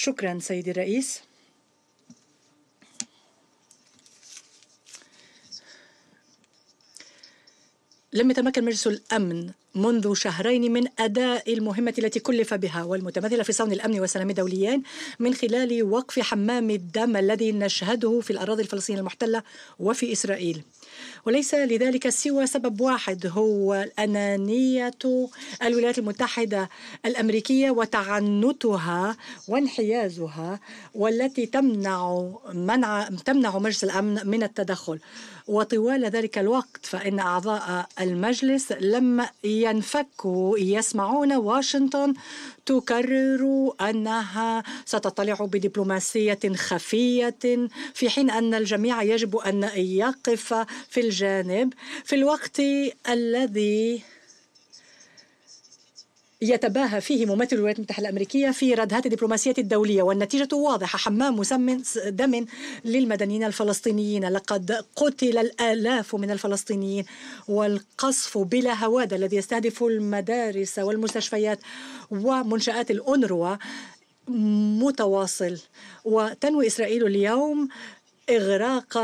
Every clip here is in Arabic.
شكرا سيدي الرئيس لم يتمكن مجلس الأمن منذ شهرين من أداء المهمة التي كلف بها والمتمثلة في صون الأمن والسلام الدوليين من خلال وقف حمام الدم الذي نشهده في الأراضي الفلسطينية المحتلة وفي إسرائيل وليس لذلك سوى سبب واحد هو أنانية الولايات المتحدة الأمريكية وتعنتها وانحيازها والتي تمنع منع تمنع مجلس الأمن من التدخل وطوال ذلك الوقت فإن أعضاء المجلس لم ينفكوا يسمعون واشنطن تكرر أنها ستطلع بدبلوماسية خفية في حين أن الجميع يجب أن يقف في الجانب في الوقت الذي يتباهى فيه ممثل الولايات المتحدة الأمريكية في ردهات الدبلوماسية الدولية والنتيجة واضحة حمام مسمن دم للمدنيين الفلسطينيين لقد قتل الآلاف من الفلسطينيين والقصف بلا هوادة الذي يستهدف المدارس والمستشفيات ومنشآت الانروا متواصل وتنوي إسرائيل اليوم إغراق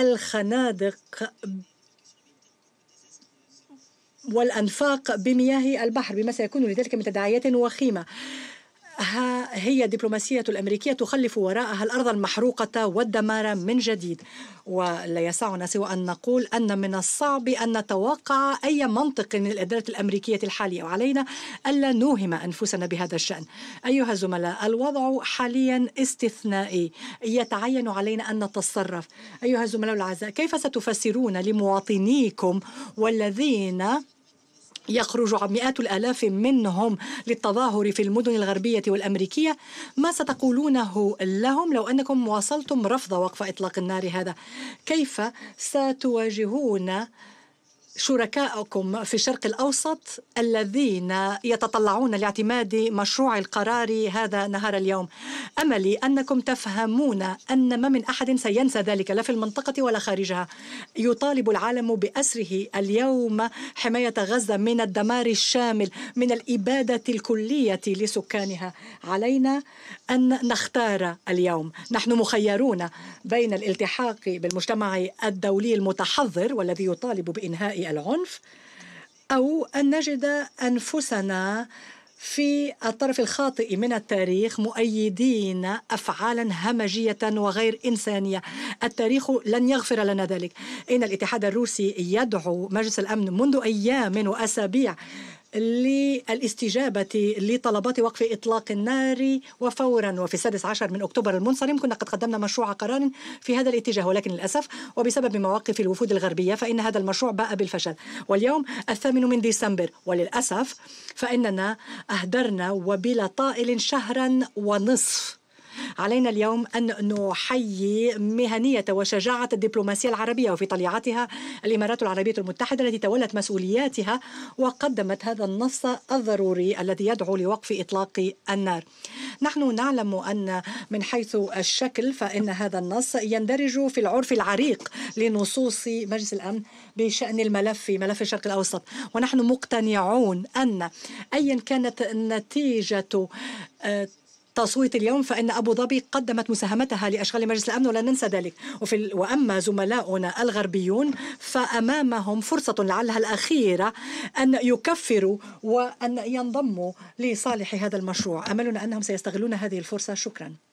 الخنادق والأنفاق بمياه البحر بما سيكون لذلك من تداعيات وخيمة هي الدبلوماسية الأمريكية تخلف وراءها الأرض المحروقة والدمار من جديد ولا يسعنا سوى أن نقول أن من الصعب أن نتوقع أي منطق من الإدارة الأمريكية الحالية وعلينا ألا نوهم أنفسنا بهذا الشأن أيها الزملاء الوضع حاليا استثنائي يتعين علينا أن نتصرف أيها الزملاء الأعزاء كيف ستفسرون لمواطنيكم والذين يخرج مئات الآلاف منهم للتظاهر في المدن الغربية والأمريكية ما ستقولونه لهم لو أنكم واصلتم رفض وقف إطلاق النار هذا كيف ستواجهون شركائكم في الشرق الأوسط الذين يتطلعون لاعتماد مشروع القرار هذا نهار اليوم أملي أنكم تفهمون أن ما من أحد سينسى ذلك لا في المنطقة ولا خارجها يطالب العالم بأسره اليوم حماية غزة من الدمار الشامل من الإبادة الكلية لسكانها علينا أن نختار اليوم نحن مخيرون بين الالتحاق بالمجتمع الدولي المتحضر والذي يطالب بإنهاء العنف أو أن نجد أنفسنا في الطرف الخاطئ من التاريخ مؤيدين افعالا همجيه وغير انسانيه التاريخ لن يغفر لنا ذلك ان الاتحاد الروسي يدعو مجلس الامن منذ ايام واسابيع للاستجابة لطلبات وقف إطلاق النار وفورا وفي السادس عشر من أكتوبر المنصرم كنا قد قدمنا مشروع قرار في هذا الاتجاه ولكن للأسف وبسبب مواقف الوفود الغربية فإن هذا المشروع باء بالفشل واليوم الثامن من ديسمبر وللأسف فإننا أهدرنا وبلا طائل شهرا ونصف علينا اليوم أن نحيي مهنية وشجاعة الدبلوماسية العربية وفي طليعتها الإمارات العربية المتحدة التي تولت مسؤولياتها وقدمت هذا النص الضروري الذي يدعو لوقف إطلاق النار نحن نعلم أن من حيث الشكل فإن هذا النص يندرج في العرف العريق لنصوص مجلس الأمن بشأن الملف في ملف الشرق الأوسط ونحن مقتنعون أن أيا كانت نتيجة آه، تصويت اليوم فإن أبو ظبي قدمت مساهمتها لأشغال مجلس الأمن ولا ننسى ذلك وفي ال... وأما زملاؤنا الغربيون فأمامهم فرصة لعلها الأخيرة أن يكفروا وأن ينضموا لصالح هذا المشروع أملنا أنهم سيستغلون هذه الفرصة شكرا